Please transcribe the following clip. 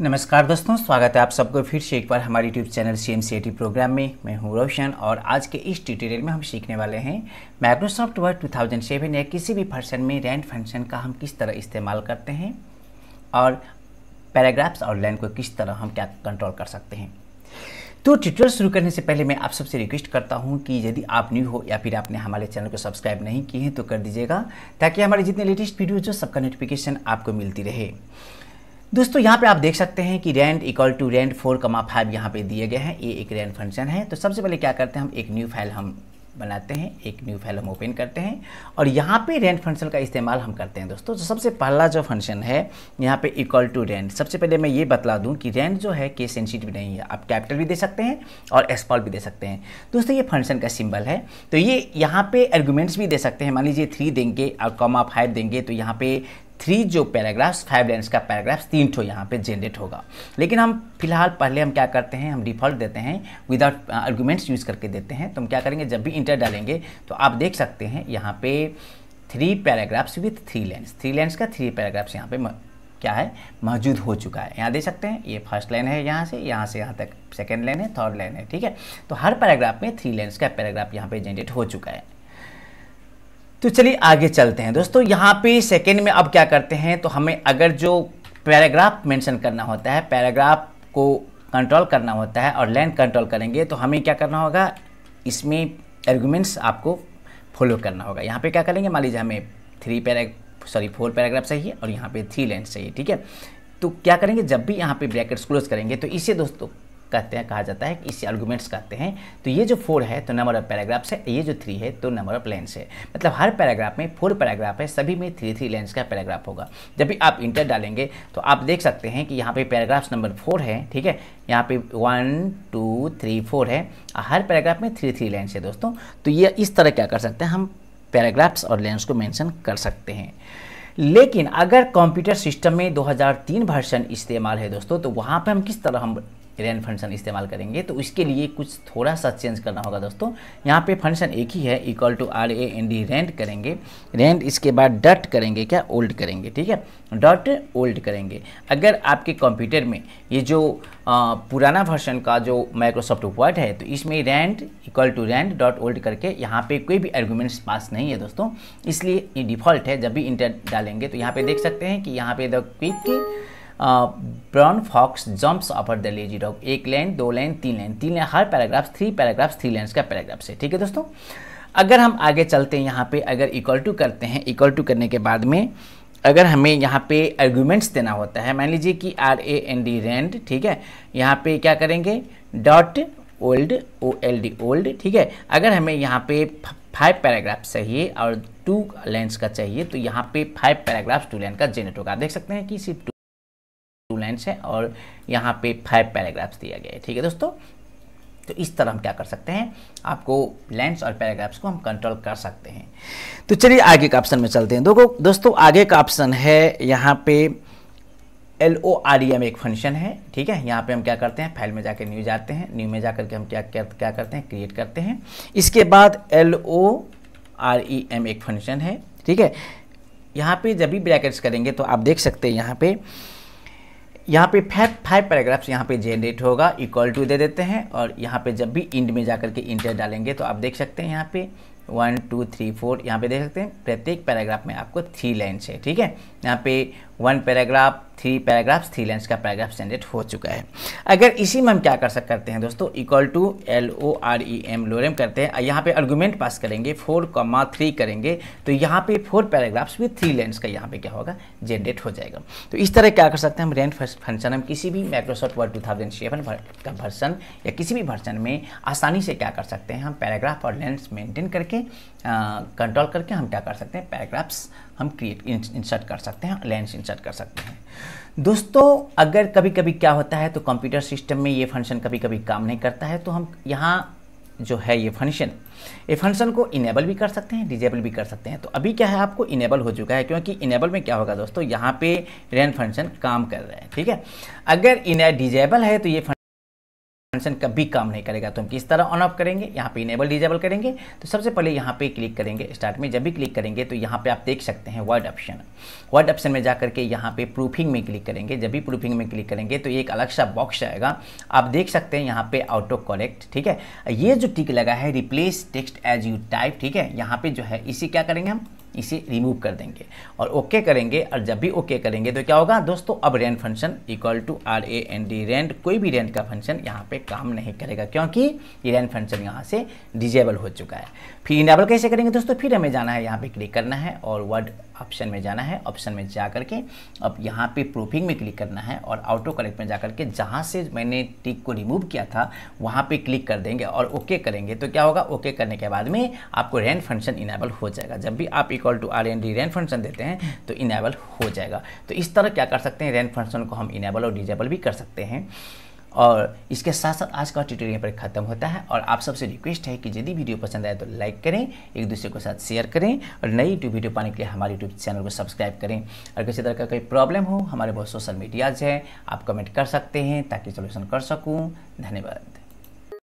नमस्कार दोस्तों स्वागत है आप सबको फिर से एक बार हमारे YouTube channel C M program में मैं हूं रोशन और आज के इस ट्यूटोरियल में हम सीखने वाले हैं माइक्रोसॉफ्ट वर्ड 2007 या किसी भी फंक्शन में रैंड फंक्शन का हम किस तरह इस्तेमाल करते हैं और पैराग्राफ्स और लाइन को किस तरह हम क्या कंट्रोल कर सकते हैं तो ट्यूटोरियल शुरू करने से पहले मैं आप सबसे रिक्वेस्ट करता हूं कि यदि आप न्यू हो या फिर आपने हमारे चैनल को सब्सक्राइब नहीं किए हैं तो कर दीजिएगा ताकि हमारे जितने लेटेस्ट वीडियोज हो सबका नोटिफिकेशन आपको मिलती रहे दोस्तों यहाँ पे आप देख सकते हैं कि rent equal to rent four comma five यहाँ पे दिए गए हैं ये एक रेंट फंक्शन है तो सबसे पहले क्या करते हैं हम एक न्यू फाइल हम बनाते हैं एक न्यू फाइल हम ओपन करते हैं और यहाँ पे रेंट फंक्शन का इस्तेमाल हम करते हैं दोस्तों तो सबसे पहला जो फंक्शन है यहाँ पे इक्वल टू रेंट सबसे पहले मैं ये बता दूँ कि रेंट जो है के सेंसिटिव नहीं है आप कैपिटल भी दे सकते हैं और एक्सपॉल भी दे सकते हैं दोस्तों ये फंक्शन का सिंबल है तो ये यहाँ पर एर्गूमेंट्स भी दे सकते हैं मान लीजिए थ्री देंगे और कॉमा फाइव देंगे तो यहाँ पर थ्री जो पैराग्राफ्स फाइव लाइन्स का पैराग्राफ्स तीन ठो यहाँ पे जनरेट होगा लेकिन हम फिलहाल पहले हम क्या करते हैं हम डिफ़ॉल्ट देते हैं विदाउट आर्गूमेंट्स यूज़ करके देते हैं तो हम क्या करेंगे जब भी इंटर डालेंगे तो आप देख सकते हैं यहाँ पे three paragraphs with three lines three lines का थ्री पैराग्राफ्स यहाँ पे क्या है मौजूद हो चुका है यहाँ देख सकते हैं ये फर्स्ट लाइन है यहाँ से यहाँ से यहाँ तक सेकेंड लाइन है थर्ड लाइन है ठीक है तो हर पैराग्राफ में थ्री लाइन्स का पैराग्राफ यहाँ पे जनरेट हो चुका है तो चलिए आगे चलते हैं दोस्तों यहाँ पे सेकेंड में अब क्या करते हैं तो हमें अगर जो पैराग्राफ मेंशन करना होता है पैराग्राफ को कंट्रोल करना होता है और लेंथ कंट्रोल करेंगे तो हमें क्या करना होगा इसमें एर्गूमेंट्स आपको फॉलो करना होगा यहाँ पे क्या करेंगे मान लीजिए हमें three para sorry four paragraph चाहिए और यहाँ पे थ्री लाइन चाहिए ठीक है तो क्या करेंगे जब भी यहाँ पे ब्रैकेट्स क्लोज करेंगे तो इसे दोस्तों कहते हैं कहा जाता है कि इसे आर्गूमेंट्स कहते हैं तो ये जो फोर है तो नंबर ऑफ पैराग्राफ्स है ये जो थ्री है तो नंबर ऑफ लेंस है मतलब हर पैराग्राफ में फोर पैराग्राफ है सभी में थ्री थ्री लेंस का पैराग्राफ होगा जब भी आप इंटर डालेंगे तो आप देख सकते हैं कि यहाँ पे पैराग्राफ्स नंबर फोर है ठीक है यहाँ पे वन टू थ्री फोर है हर पैराग्राफ में थ्री थ्री लेंस है दोस्तों तो ये इस तरह क्या कर सकते हैं हम पैराग्राफ्स और लेंस को मेंशन कर सकते हैं लेकिन अगर कंप्यूटर सिस्टम में 2003 वर्जन इस्तेमाल है दोस्तों तो वहाँ पे हम किस तरह हम रेन फंक्शन इस्तेमाल करेंगे तो इसके लिए कुछ थोड़ा सा चेंज करना होगा दोस्तों यहाँ पे फंक्शन एक ही है equal to R A N D rent करेंगे रेंट इसके बाद डट करेंगे क्या ओल्ड करेंगे ठीक है डॉट ओल्ड करेंगे अगर आपके कंप्यूटर में ये जो आ, पुराना वर्षन का जो माइक्रोसॉफ्ट वर्ड है तो इसमें rand equal to rand dot old करके यहाँ पर कोई भी एर्गूमेंट्स पास नहीं है दोस्तों इसलिए ये डिफ़ॉल्ट है जब भी इंटर डालेंगे तो यहाँ पर देख सकते हैं कि यहाँ पे the quick brown fox jumps over the lazy dog एक लाइन दो लाइन तीन लाइन तीन लाइन हर paragraph three paragraph three line का पैराग्राफ है ठीक है दोस्तों अगर हम आगे चलते हैं यहाँ पे अगर इक्वल टू करते हैं इक्वल टू करने के बाद में अगर हमें यहाँ पे आर्ग्यूमेंट्स देना होता है मान लीजिए कि R A N D rand ठीक है यहाँ पे क्या करेंगे dot old O L D old ठीक है अगर हमें यहाँ पे फाइव पैराग्राफ चाहिए और टू लेंस का चाहिए तो यहाँ पे फाइव पैराग्राफ टू लाइन का जेनेट होगा देख सकते हैं कि सिर्फ कंपोनेंट्स हैं और यहाँ पे फाइव पैराग्राफ्स दिया गया है ठीक है दोस्तों तो इस तरह हम क्या कर सकते हैं आपको लाइन्स और पैराग्राफ्स को हम कंट्रोल कर सकते हैं तो चलिए आगे का ऑप्शन में चलते हैं देखो दोस्तों आगे का ऑप्शन है यहाँ पे L O R E M एक फंक्शन है ठीक है यहाँ पे हम क्या करते हैं फाइल में जाकर न्यू जाते हैं न्यू में जाकर के हम क्या, क्या करते हैं क्रिएट करते हैं इसके बाद L O R E M एक फंक्शन है ठीक है यहाँ पे जब भी ब्रैकेट्स करेंगे तो आप देख सकते हैं यहाँ पे यहाँ पे फाइव फाइव पैराग्राफ्स यहाँ पे जेनरेट होगा इक्वल टू दे देते हैं और यहाँ पे जब भी इंड में जाकर के इंटर डालेंगे तो आप देख सकते हैं यहाँ पे वन टू थ्री फोर यहाँ पे देख सकते हैं प्रत्येक पैराग्राफ में आपको थ्री लाइन्स है ठीक है यहाँ पे one paragraph three paragraph three lines का पैराग्राफ जनरेट हो चुका है अगर इसी में हम क्या कर सक करते हैं दोस्तों equal to L O R E M lorem करते हैं यहाँ पे आर्गूमेंट पास करेंगे फोर कॉमा थ्री करेंगे तो यहाँ पे फोर पैराग्राफ्स भी थ्री लेंस का यहाँ पे क्या होगा जनरेट हो जाएगा तो इस तरह क्या कर सकते हैं हम रेंट फंक्शन हम किसी भी Microsoft word two thousand seven का वर्सन या किसी भी वर्सन में आसानी से क्या कर सकते हैं हम पैराग्राफ और लेंस मेंटेन करके कंट्रोल करके हम क्या कर सकते हैं पैराग्राफ्स हम क्रिएट इंसर्ट कर सकते हैं लेंस इंसर्ट कर सकते हैं दोस्तों अगर कभी कभी क्या होता है तो कंप्यूटर सिस्टम में ये फंक्शन कभी कभी काम नहीं करता है तो हम यहाँ जो है ये फंक्शन ये फंक्शन को इनेबल भी कर सकते हैं डिजेबल भी कर सकते हैं तो अभी क्या है आपको इनेबल हो चुका है क्योंकि इनेबल में क्या होगा दोस्तों यहाँ पे रेन फंक्शन काम कर रहा है ठीक है अगर इन डिजेबल है तो ये फंक्शन कभी काम नहीं करेगा तो हम किस तरह ऑन ऑफ करेंगे यहाँ पे इनेबल डिजेबल करेंगे तो सबसे पहले यहाँ पे क्लिक करेंगे स्टार्ट में जब भी क्लिक करेंगे तो यहाँ पे आप देख सकते हैं वर्ड ऑप्शन वर्ड ऑप्शन में जाकर के यहाँ पे प्रूफिंग में क्लिक करेंगे जब भी प्रूफिंग में क्लिक करेंगे तो एक अलग सा बॉक्स आएगा आप देख सकते हैं यहाँ पे ऑटो करेक्ट ठीक है ये जो टिक लगा है replace text as you type ठीक है यहाँ पे जो है इसी क्या करेंगे हम इसे रिमूव कर देंगे और ओके okay करेंगे और जब भी ओके okay करेंगे तो क्या होगा दोस्तों अब rand function equal to R A N D rand कोई भी रेंट का फंक्शन यहाँ पे काम नहीं करेगा क्योंकि ये रेंट फंक्शन यहाँ से डिजेबल हो चुका है फिर इनेबल कैसे करेंगे दोस्तों फिर हमें जाना है यहाँ पे क्लिक करना है और वर्ड ऑप्शन में जाना है ऑप्शन में जा करके अब यहाँ पे प्रूफिंग में क्लिक करना है और ऑटो करेक्ट में जा करके जहाँ से मैंने टिक को रिमूव किया था वहाँ पे क्लिक कर देंगे और ओके करेंगे तो क्या होगा ओके करने के बाद में आपको रेंट फंक्शन इनेबल हो जाएगा जब भी आप equal to R N D rand function देते हैं तो इनेबल हो जाएगा तो इस तरह क्या कर सकते हैं रैन फंक्शन को हम इनेबल और डिजेबल भी कर सकते हैं और इसके साथ साथ आज का ट्यूटोरियल पर खत्म होता है और आप सबसे रिक्वेस्ट है कि यदि वीडियो पसंद आए तो लाइक करें एक दूसरे के साथ शेयर करें और नई यूट्यूब वीडियो पाने के लिए हमारे यूट्यूब चैनल को सब्सक्राइब करें और किसी तरह का कोई प्रॉब्लम हो हमारे बहुत सोशल मीडियाज़ हैं आप कमेंट कर सकते हैं ताकि सोल्यूशन कर सकूँ धन्यवाद